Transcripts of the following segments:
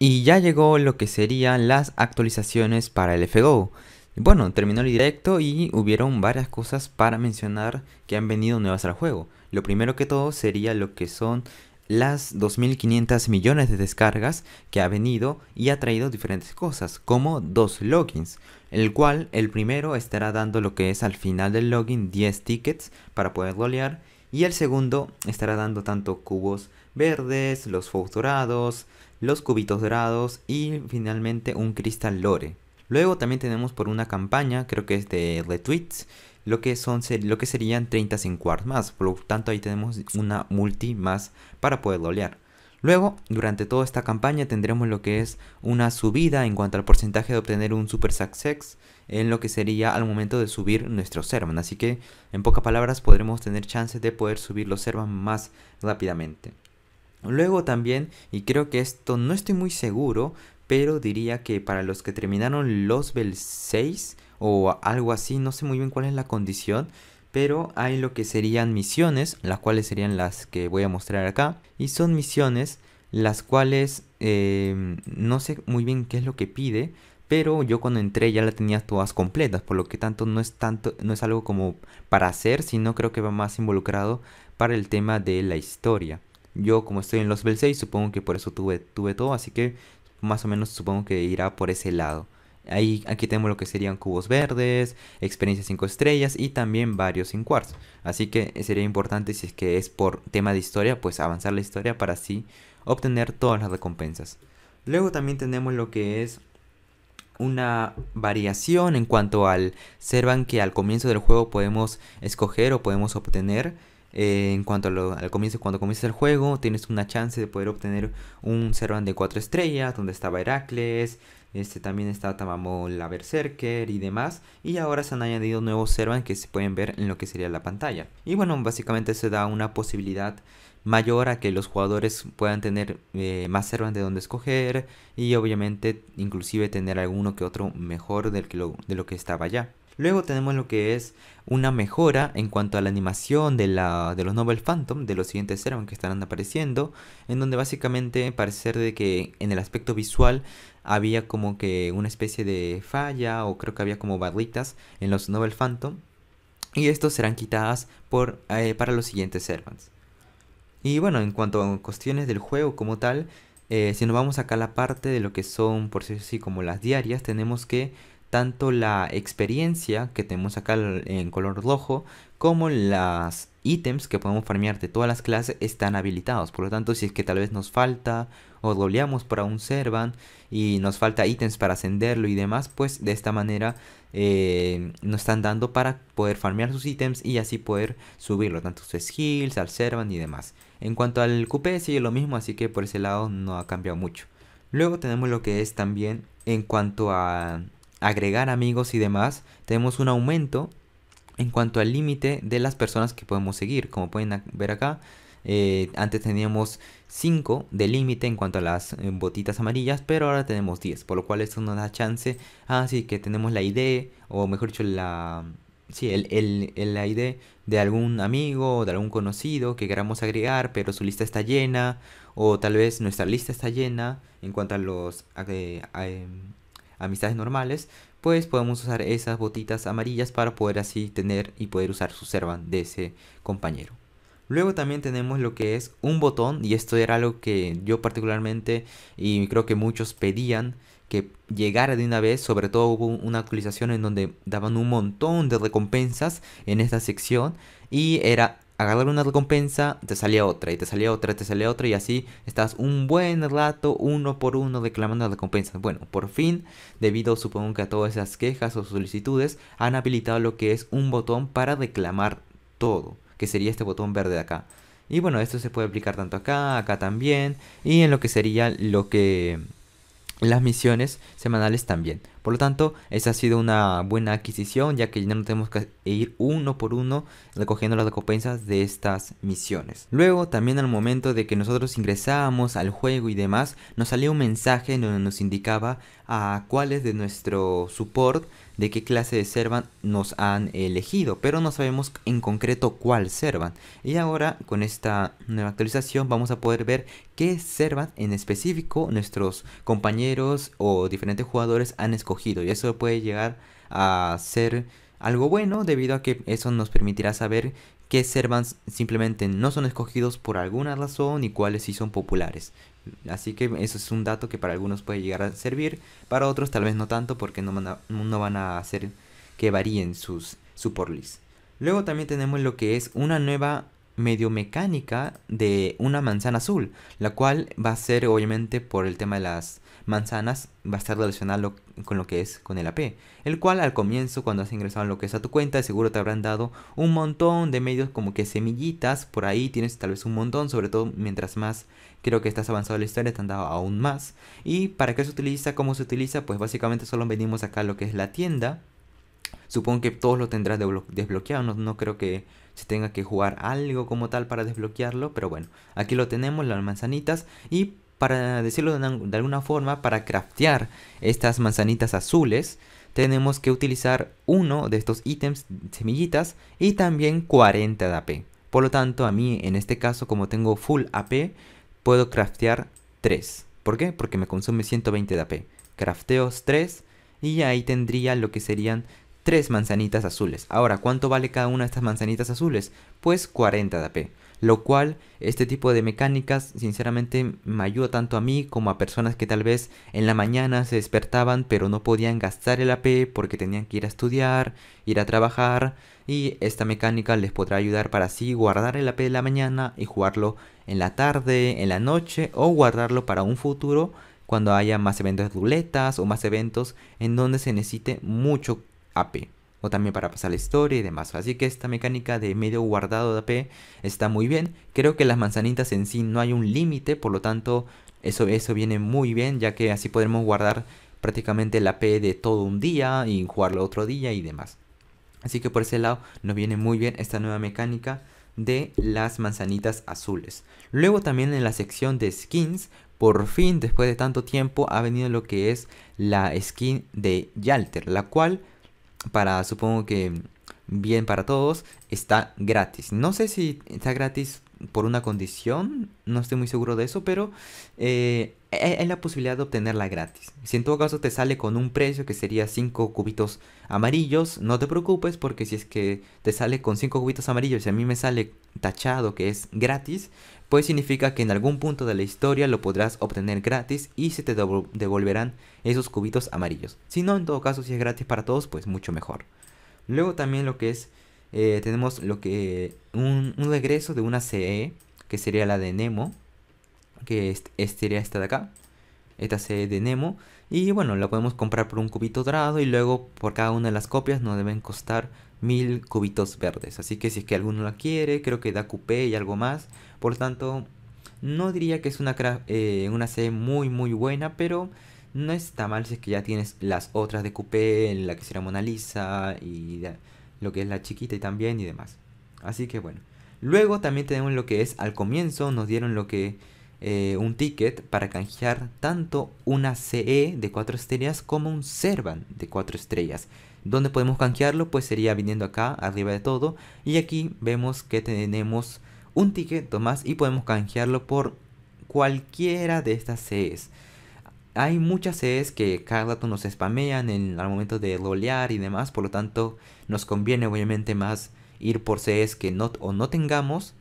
Y ya llegó lo que serían las actualizaciones para el FGO. Bueno, terminó el directo y hubieron varias cosas para mencionar que han venido nuevas al juego. Lo primero que todo sería lo que son las 2.500 millones de descargas que ha venido y ha traído diferentes cosas, como dos logins, el cual el primero estará dando lo que es al final del login 10 tickets para poder golear y el segundo estará dando tanto cubos verdes, los fogs dorados, los cubitos dorados y finalmente un cristal lore. Luego también tenemos por una campaña, creo que es de retweets, lo que, son, lo que serían 30 sin más, por lo tanto ahí tenemos una multi más para poder lolear. Luego, durante toda esta campaña tendremos lo que es una subida en cuanto al porcentaje de obtener un super success en lo que sería al momento de subir nuestro servan. Así que, en pocas palabras, podremos tener chances de poder subir los servan más rápidamente. Luego también, y creo que esto no estoy muy seguro, pero diría que para los que terminaron los Bell 6 o algo así, no sé muy bien cuál es la condición, pero hay lo que serían misiones, las cuales serían las que voy a mostrar acá, y son misiones las cuales em, no sé muy bien qué es lo que pide, pero yo cuando entré ya la tenía todas completas, por lo que tanto no es tanto no es algo como para hacer, sino creo que va más involucrado para el tema de la historia. Yo como estoy en los Bell 6, supongo que por eso tuve todo, así que más o menos supongo que irá por ese lado aquí tenemos lo que serían cubos verdes, experiencias 5 estrellas y también varios sin quartz. Así que sería importante si es que es por tema de historia, pues avanzar la historia para así obtener todas las recompensas. Luego también tenemos lo que es una variación en cuanto al Servan que al comienzo del juego podemos escoger o podemos obtener eh, en cuanto al comienzo, cuando comienzas el juego, tienes una chance de poder obtener un Servan de 4 estrellas, donde estaba Heracles, este también está Tamamol la Berserker y demás. Y ahora se han añadido nuevos Servants que se pueden ver en lo que sería la pantalla. Y bueno, básicamente se da una posibilidad mayor a que los jugadores puedan tener eh, más Servants de donde escoger y obviamente inclusive tener alguno que otro mejor del que de lo que estaba ya. Luego tenemos lo que es una mejora en cuanto a la animación de, la, de los Noble Phantom, de los siguientes servants que estarán apareciendo, en donde básicamente parece de que en el aspecto visual había como que una especie de falla o creo que había como barritas en los Noble Phantom y estos serán quitadas por, eh, para los siguientes servants. Y bueno, en cuanto a cuestiones del juego como tal, eh, si nos vamos acá a la parte de lo que son, por si así, como las diarias, tenemos que tanto la experiencia que tenemos acá en color rojo como las ítems que podemos farmear de todas las clases están habilitados. Por lo tanto, si es que tal vez nos falta o dobleamos para un Servan y nos falta ítems para ascenderlo y demás, pues de esta manera eh, nos están dando para poder farmear sus ítems y así poder subirlo, tanto sus skills, al Servan y demás. En cuanto al cupé sigue lo mismo, así que por ese lado no ha cambiado mucho. Luego tenemos lo que es también en cuanto a agregar amigos y demás, tenemos un aumento en cuanto al límite de las personas que podemos seguir. Como pueden ver acá, eh, antes teníamos 5 de límite en cuanto a las eh, botitas amarillas, pero ahora tenemos 10, por lo cual esto nos da chance. Así ah, que tenemos la idea, o mejor dicho, la, sí, el, el, ID de algún amigo o de algún conocido que queramos agregar, pero su lista está llena, o tal vez nuestra lista está llena en cuanto a los em, amistades normales, pues podemos usar esas botitas amarillas para poder así tener y poder usar su servan de ese compañero. Luego también tenemos lo que es un botón y esto era algo que yo particularmente y creo que muchos pedían que llegara de una vez, sobre todo hubo una actualización en donde daban un montón de recompensas en esta sección y era agarrar una recompensa, te salía otra, y te salía otra, te salía otra, y así estás un buen rato, uno por uno, reclamando recompensas. Bueno, por fin, debido supongo que a todas esas quejas o solicitudes, han habilitado lo que es un botón para declamar todo, que sería este botón verde de acá. Y bueno, esto se puede aplicar tanto acá, acá también, y en lo que sería lo que las misiones semanales también. Por lo tanto, esa ha sido una buena adquisición, ya que ya no tenemos que ir uno por uno recogiendo las recompensas de estas misiones. Luego, también al momento de que nosotros ingresábamos al juego y demás, nos salía un mensaje donde nos indicaba a cuáles de nuestro support de qué clase de Servan nos han elegido, pero no sabemos en concreto cuál Servan. Y ahora con esta nueva actualización vamos a poder ver qué Servan en específico nuestros compañeros o diferentes jugadores han escogido y eso puede llegar a ser algo bueno debido a que eso nos permitirá saber qué Servants simplemente no son escogidos por alguna razón y cuáles sí son populares. Así que eso es un dato que para algunos puede llegar a servir, para otros tal vez no tanto porque no van a, no van a hacer que varíen sus, su Luego también tenemos lo que es una nueva medio mecánica de una manzana azul, la cual va a ser obviamente por el tema de las manzanas, va a estar relacionado con lo que es con el AP, el cual al comienzo cuando has ingresado en lo que es a tu cuenta, seguro te habrán dado un montón de medios como que semillitas, por ahí tienes tal vez un montón, sobre todo mientras más creo que estás avanzado en la historia, te han dado aún más. ¿Y para qué se utiliza? ¿Cómo se utiliza? Pues básicamente solo venimos acá lo que es la tienda, supongo que todos lo tendrás desbloqueado, no creo que si tenga que jugar algo como tal para desbloquearlo, pero bueno, aquí lo tenemos, las manzanitas y para decirlo de, alguna forma, para craftear estas manzanitas azules, tenemos que utilizar uno de estos ítems, semillitas, y también 40 de AP. Por lo tanto, a mí en este caso, como tengo full AP, puedo craftear 3. ¿Por qué? Porque me consume 120 de AP. Crafteos 3 y ahí tendría lo que serían 3 manzanitas azules. Ahora, ¿cuánto vale cada una de estas manzanitas azules? Pues 40 de AP. Lo cual, este tipo de mecánicas, sinceramente, me ayuda tanto a mí como a personas que tal vez en la mañana se despertaban, pero no podían gastar el AP porque tenían que ir a estudiar, ir a trabajar. Y esta mecánica les podrá ayudar para así guardar el AP de la mañana y jugarlo en la tarde, en la noche o guardarlo para un futuro cuando haya más eventos de ruletas o más eventos en donde se necesite mucho o también para pasar la historia y demás. Así que esta mecánica de medio guardado de AP está muy bien. Creo que las manzanitas en sí no hay un límite, por lo tanto eso, eso viene muy bien, ya que así podremos guardar prácticamente la AP de todo un día y jugarlo otro día y demás. Así que por ese lado nos viene muy bien esta nueva mecánica de las manzanitas azules. Luego también en la sección de skins, por fin después de tanto tiempo ha venido lo que es la skin de Yalter, la cual para supongo que bien para todos, está gratis. No sé si está gratis por una condición, no estoy muy seguro de eso, pero hay eh, e-, es la posibilidad de obtenerla gratis. Si en todo caso te sale con un precio que sería 5 cubitos amarillos, no te preocupes porque si es que te sale con 5 cubitos amarillos y a mí me sale tachado que es gratis, pues significa que en algún punto de la historia lo podrás obtener gratis y se te devolverán esos cubitos amarillos. Si no, en todo caso, si es gratis para todos, pues mucho mejor. Luego también lo que es, eh, tenemos lo que un, regreso de una CE, que sería la de Nemo, que sería esta de acá esta sede de Nemo. Y bueno, la podemos comprar por un cubito dorado y luego por cada una de las copias nos deben costar mil cubitos verdes. Así que si es que alguno la quiere, creo que da cupé y algo más. Por tanto, no diría que es una, eh, una sede muy muy buena, pero no está mal si es que ya tienes las otras de coupé, la que será Mona Lisa y lo que es la chiquita y también y demás. Así que bueno. Luego también tenemos lo que es al comienzo, nos dieron lo que eh, un ticket para canjear tanto una CE de 4 estrellas como un Servan de 4 estrellas. ¿Dónde podemos canjearlo? Pues sería viniendo acá, arriba de todo. Y aquí vemos que tenemos un ticket más y podemos canjearlo por cualquiera de estas CEs. Hay muchas CEs que cada rato nos spamean en, al momento de rolear y demás. Por lo tanto, nos conviene obviamente más ir por CEs que no, o no tengamos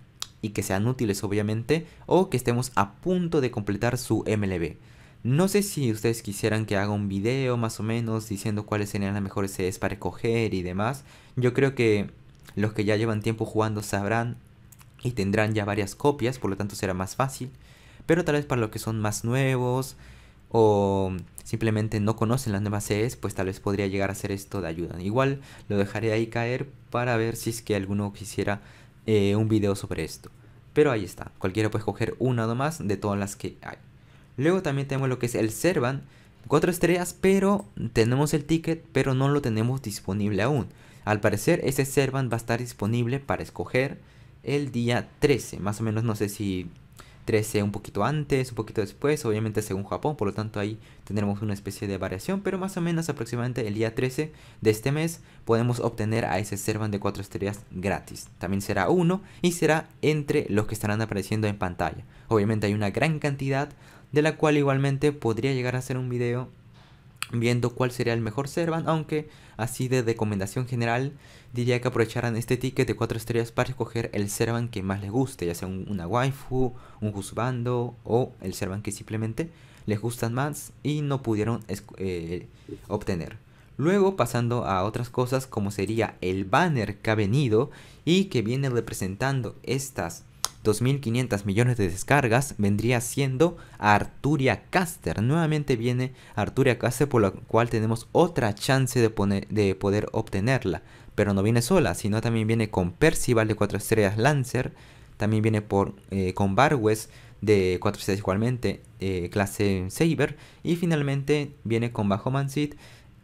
que sean útiles obviamente, o que estemos a punto de completar su MLB. No sé si ustedes quisieran que haga un video más o menos diciendo cuáles serían las mejores CDs para escoger y demás. Yo creo que los que ya llevan tiempo jugando sabrán y tendrán ya varias copias, por lo tanto será más fácil. Pero tal vez para los que son más nuevos o simplemente no conocen las nuevas CDs, pues tal vez podría llegar a ser esto de ayuda. Igual lo dejaré ahí caer para ver si es que alguno quisiera eh, un video sobre esto. Pero ahí está, cualquiera puede escoger una o más de todas las que hay. Luego también tenemos lo que es el Servan, Cuatro estrellas, pero tenemos el ticket, pero no lo tenemos disponible aún. Al parecer ese Servan va a estar disponible para escoger el día 13, más o menos no sé si 13 un poquito antes, un poquito después, obviamente según Japón, por lo tanto ahí tendremos una especie de variación, pero más o menos aproximadamente el día 13 de este mes podemos obtener a ese Servan de 4 estrellas gratis. También será uno y será entre los que estarán apareciendo en pantalla. Obviamente hay una gran cantidad de la cual igualmente podría llegar a hacer un video viendo cuál sería el mejor Servan, aunque Así de recomendación general, diría que aprovecharan este ticket de 4 estrellas para escoger el Servan que más les guste, ya sea una waifu, un husbando o el Servan que simplemente les gustan más y no pudieron eh, obtener. Luego pasando a otras cosas como sería el banner que ha venido y que viene representando estas 2.500 millones de descargas, vendría siendo Arturia Caster. Nuevamente viene Arturia Caster, por lo cual tenemos otra chance de, de poder obtenerla. Pero no viene sola, sino también viene con Percival de 4 estrellas Lancer. También viene eh, con Barwes de 4 estrellas igualmente, eh, clase Saber. Y finalmente viene con Bajo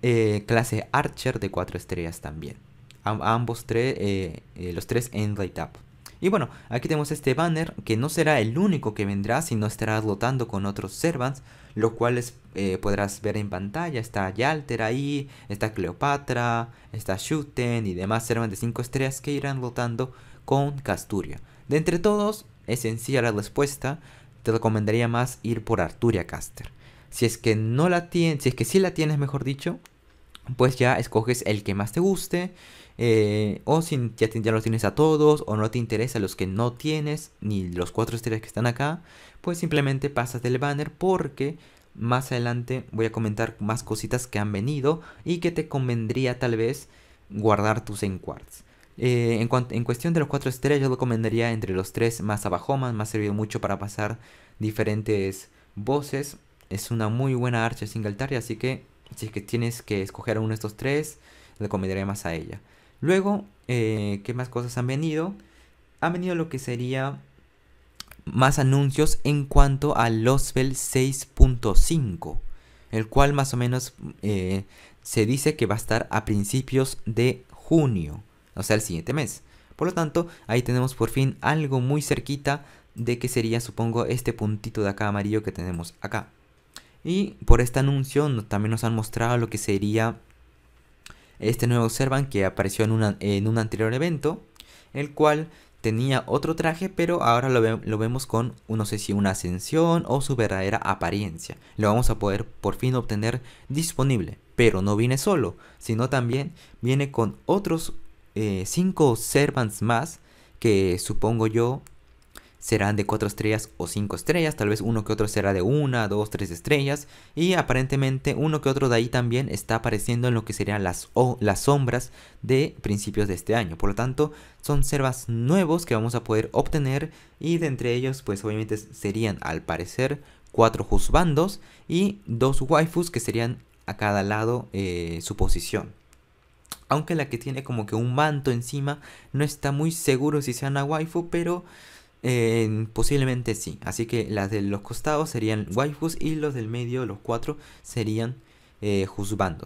eh, clase Archer de 4 estrellas también. ambos tres, los tres en Light Up. Y bueno, aquí tenemos este banner que no será el único que vendrá, sino estarás lotando con otros Servants, lo cual eh, podrás ver en pantalla. Está Yalter ahí, está Cleopatra, está Shuten y demás Servants de 5 estrellas que irán lotando con Casturia. De entre todos, es sencilla la respuesta, te recomendaría más ir por Arturia Caster. Si es que no la tienes, si es que sí la tienes, mejor dicho, pues ya escoges el que más te guste eh, o si ya, los tienes a todos o no te interesa los que no tienes ni los cuatro estrellas que están acá, pues simplemente pasas del banner porque más adelante voy a comentar más cositas que han venido y que te convendría tal vez guardar tus eh, en Eh, en, cuestión de los cuatro estrellas, yo recomendaría entre los tres más abajo, más me ha servido mucho para pasar diferentes voces. Es una muy buena archa singletary, así que si es que tienes que escoger uno de estos tres, le recomendaría más a ella. Luego, eh, ¿qué más cosas han venido? Han venido lo que sería más anuncios en cuanto al losvel 6.5, el cual más o menos eh, se dice que va a estar a principios de junio, o sea, el siguiente mes. Por lo tanto, ahí tenemos por fin algo muy cerquita de que sería, supongo, este puntito de acá amarillo que tenemos acá. Y por este anuncio también nos han mostrado lo que sería este nuevo Servant que apareció en, en un anterior evento, el cual tenía otro traje, pero ahora lo, lo, vemos con, no sé si una ascensión o su verdadera apariencia. Lo vamos a poder por fin obtener disponible, pero no viene solo, sino también viene con otros 5 eh, servants más que supongo yo serán de 4 estrellas o 5 estrellas, tal vez uno que otro será de 1, 2, 3 estrellas y aparentemente uno que otro de ahí también está apareciendo en lo que serían las, o, las sombras de principios de este año. Por lo tanto, son servas nuevos que vamos a poder obtener y de entre ellos pues obviamente serían al parecer cuatro juzbandos y dos waifus que serían a cada lado eh, su posición. Aunque la que tiene como que un manto encima, no está muy seguro si sea una waifu, pero posiblemente sí. Así que las de los costados serían waifus y los del medio, los cuatro, serían eh,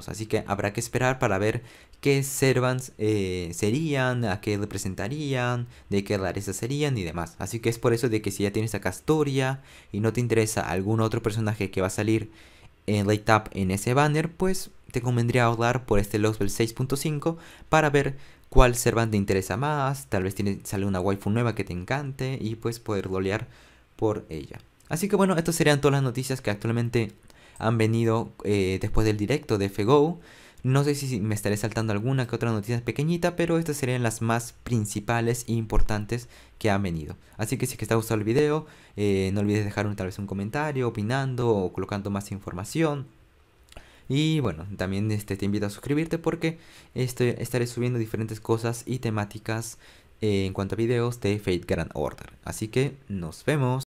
Así que habrá que esperar para ver qué servants eh, serían, a qué representarían, de qué rareza serían y demás. Así que es por eso de que si ya tienes a Castoria y no te interesa algún otro personaje que va a salir en late up en ese banner, pues te convendría ahorrar por este Bell 6.5 para ver cuál Servant te interesa más, tal vez tiene, sale una waifu nueva que te encante y pues poder dolear por ella. Así que bueno, estas serían todas las noticias que actualmente han venido eh, después del directo de FGO No sé si me estaré saltando alguna que otra noticia pequeñita, pero estas serían las más principales e importantes que han venido. Así que si es que te ha gustado el video, eh, no olvides dejar un, tal vez un comentario opinando o colocando más información. Y bueno, también este, te invito a suscribirte porque este, estaré subiendo diferentes cosas y temáticas eh, en cuanto a videos de Fate Grand Order. Así que nos vemos.